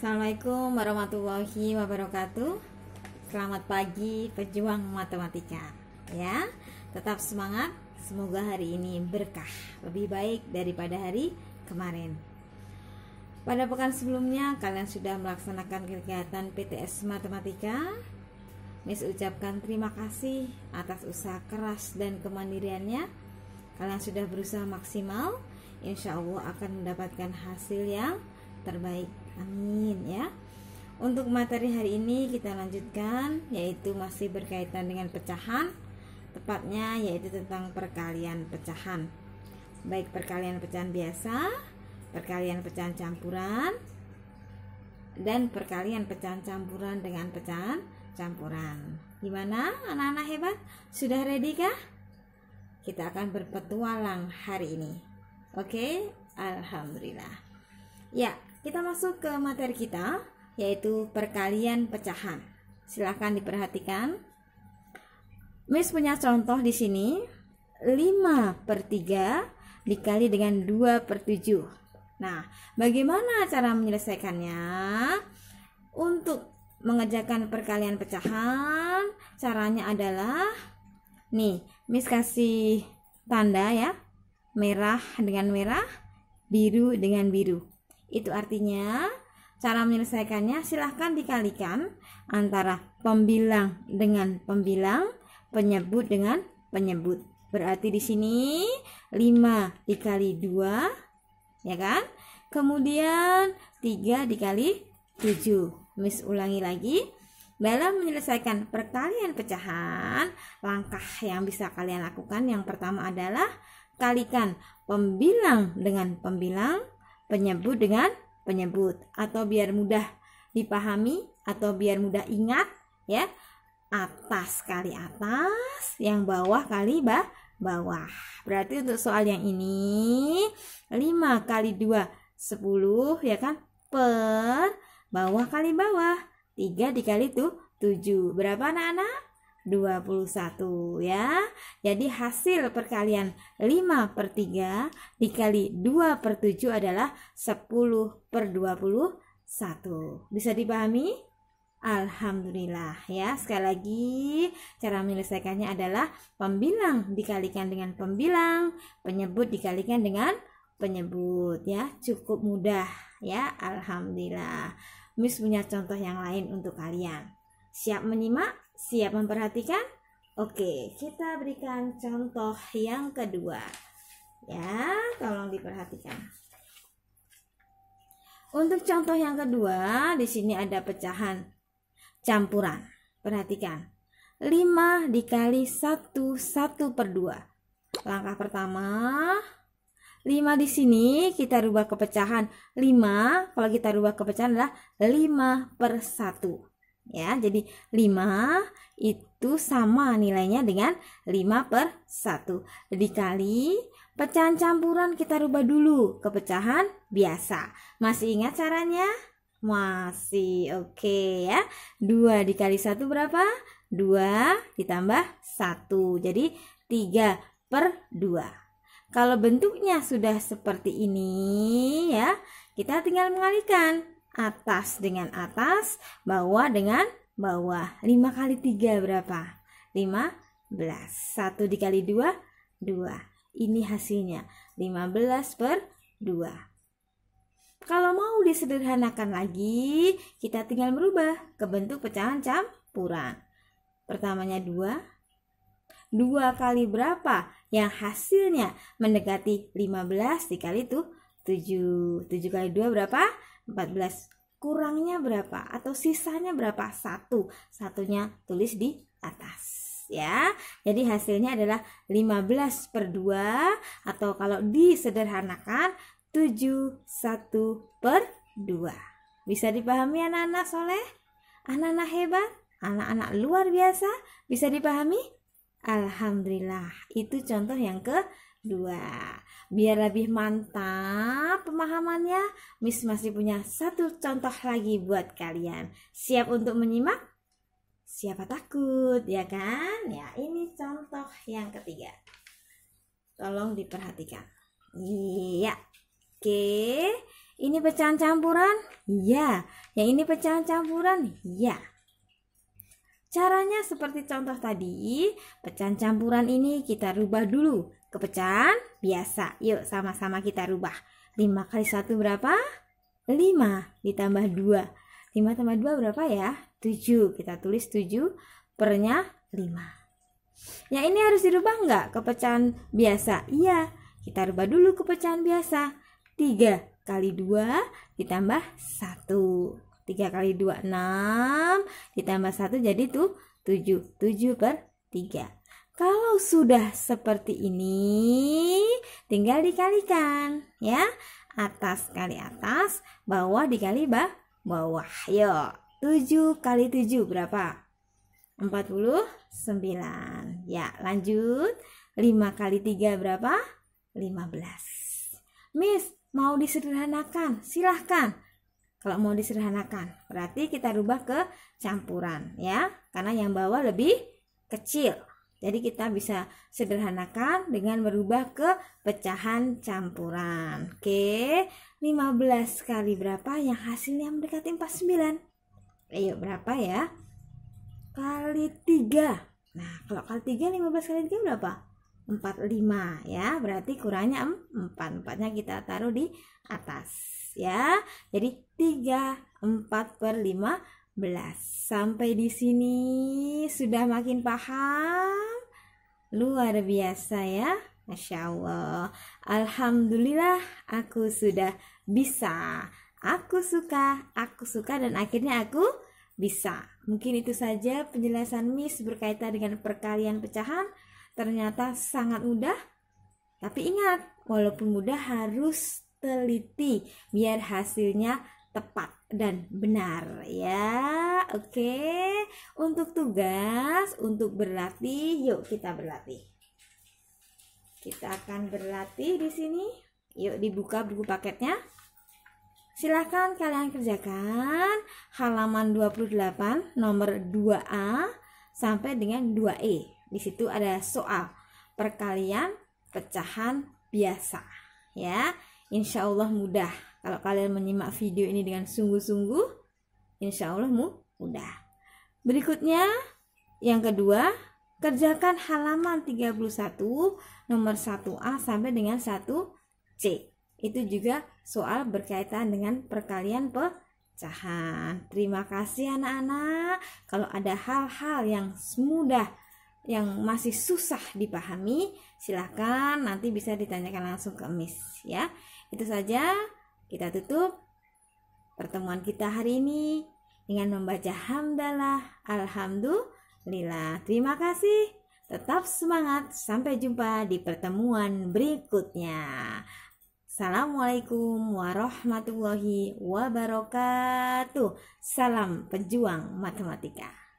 Assalamualaikum warahmatullahi wabarakatuh. Selamat pagi pejuang matematika. Ya, tetap semangat. Semoga hari ini berkah, lebih baik daripada hari kemarin. Pada pekan sebelumnya kalian sudah melaksanakan kegiatan PTS matematika. Miss ucapkan terima kasih atas usaha keras dan kemandiriannya. Kalian sudah berusaha maksimal, insya Allah akan mendapatkan hasil yang terbaik Amin ya. Untuk materi hari ini kita lanjutkan yaitu masih berkaitan dengan pecahan tepatnya yaitu tentang perkalian pecahan. Baik perkalian pecahan biasa, perkalian pecahan campuran dan perkalian pecahan campuran dengan pecahan campuran. Gimana anak-anak hebat? Sudah ready kah? Kita akan berpetualang hari ini. Oke, okay? alhamdulillah. Ya, kita masuk ke materi kita yaitu perkalian pecahan. Silahkan diperhatikan. Miss punya contoh di sini 5 per 3 dikali dengan 2 per 7. Nah, bagaimana cara menyelesaikannya? Untuk mengerjakan perkalian pecahan, caranya adalah nih, Miss kasih tanda ya, merah dengan merah, biru dengan biru. Itu artinya cara menyelesaikannya silahkan dikalikan antara pembilang dengan pembilang, penyebut dengan penyebut. Berarti di sini 5 dikali 2 ya kan? Kemudian 3 dikali 7. Miss ulangi lagi. Dalam menyelesaikan perkalian pecahan, langkah yang bisa kalian lakukan yang pertama adalah kalikan pembilang dengan pembilang, penyebut dengan penyebut atau biar mudah dipahami atau biar mudah ingat ya atas kali atas yang bawah kali bah bawah berarti untuk soal yang ini 5 kali 2 10 ya kan per bawah kali bawah 3 dikali tuh 7 berapa anak-anak 21 ya. Jadi hasil perkalian 5 per 3 dikali 2 per 7 adalah 10 per 21. Bisa dipahami? Alhamdulillah ya sekali lagi cara menyelesaikannya adalah pembilang dikalikan dengan pembilang penyebut dikalikan dengan penyebut ya cukup mudah ya Alhamdulillah Miss punya contoh yang lain untuk kalian siap menyimak Siap memperhatikan? Oke, kita berikan contoh yang kedua. Ya, tolong diperhatikan. Untuk contoh yang kedua, di sini ada pecahan campuran. Perhatikan. 5 dikali 1, 1 per 2. Langkah pertama, 5 di sini kita rubah ke pecahan 5. Kalau kita rubah ke pecahan adalah 5 per 1 ya jadi 5 itu sama nilainya dengan 5 per 1 dikali pecahan campuran kita rubah dulu ke pecahan biasa masih ingat caranya? masih oke okay, ya 2 dikali 1 berapa? 2 ditambah 1 jadi 3 per 2 kalau bentuknya sudah seperti ini ya kita tinggal mengalihkan atas dengan atas, bawah dengan bawah. 5 kali 3 berapa? 15. 1 dikali 2, 2. Ini hasilnya 15 per 2. Kalau mau disederhanakan lagi, kita tinggal merubah ke bentuk pecahan campuran. Pertamanya 2, 2 kali berapa yang hasilnya mendekati 15 dikali itu 7 7 kali 2 berapa 14. Kurangnya berapa atau sisanya berapa? Satu. Satunya tulis di atas ya. Jadi hasilnya adalah 15 per 2 atau kalau disederhanakan satu per 2. Bisa dipahami anak-anak soleh? Anak-anak hebat? Anak-anak luar biasa? Bisa dipahami? Alhamdulillah, itu contoh yang ke dua biar lebih mantap pemahamannya Miss masih punya satu contoh lagi buat kalian siap untuk menyimak siapa takut ya kan ya ini contoh yang ketiga tolong diperhatikan iya oke ini pecahan campuran iya yang ini pecahan campuran iya Caranya seperti contoh tadi, pecahan campuran ini kita rubah dulu ke pecahan biasa. Yuk sama-sama kita rubah. 5 kali 1 berapa? 5 ditambah 2. 5 tambah 2 berapa ya? 7. Kita tulis 7 pernya 5. Ya ini harus dirubah nggak ke pecahan biasa? Iya, kita rubah dulu ke pecahan biasa. 3 kali 2 ditambah 1. 3 kali 2 6 ditambah 1 jadi tuh 7 7 per 3 kalau sudah seperti ini tinggal dikalikan ya atas kali atas bawah dikali bah bawah yuk 7 kali 7 berapa 49 ya lanjut 5 kali 3 berapa 15 Miss mau disederhanakan silahkan kalau mau disederhanakan, berarti kita rubah ke campuran ya, karena yang bawah lebih kecil. Jadi kita bisa sederhanakan dengan berubah ke pecahan campuran. Oke, 15 kali berapa yang hasilnya mendekati 49? Ayo berapa ya? Kali 3. Nah, kalau kali 3 15 kali 3 berapa? 45 ya. Berarti kurangnya 4. 4-nya kita taruh di atas ya. Jadi 3, 4 per 15. Sampai di sini sudah makin paham? Luar biasa ya. Masya Allah. Alhamdulillah aku sudah bisa. Aku suka, aku suka dan akhirnya aku bisa. Mungkin itu saja penjelasan Miss berkaitan dengan perkalian pecahan. Ternyata sangat mudah. Tapi ingat, walaupun mudah harus teliti biar hasilnya tepat dan benar ya. Oke. Untuk tugas, untuk berlatih, yuk kita berlatih. Kita akan berlatih di sini. Yuk dibuka buku paketnya. Silahkan kalian kerjakan halaman 28 nomor 2A sampai dengan 2E. Di situ ada soal perkalian, pecahan biasa, ya. Insya Allah mudah. Kalau kalian menyimak video ini dengan sungguh-sungguh, insya Allah mudah. Berikutnya, yang kedua, kerjakan halaman 31 nomor 1A sampai dengan 1C. Itu juga soal berkaitan dengan perkalian pecahan. Terima kasih anak-anak. Kalau ada hal-hal yang mudah yang masih susah dipahami, silahkan nanti bisa ditanyakan langsung ke Miss ya. Itu saja kita tutup pertemuan kita hari ini dengan membaca hamdalah alhamdulillah. Terima kasih. Tetap semangat. Sampai jumpa di pertemuan berikutnya. Assalamualaikum warahmatullahi wabarakatuh. Salam pejuang matematika.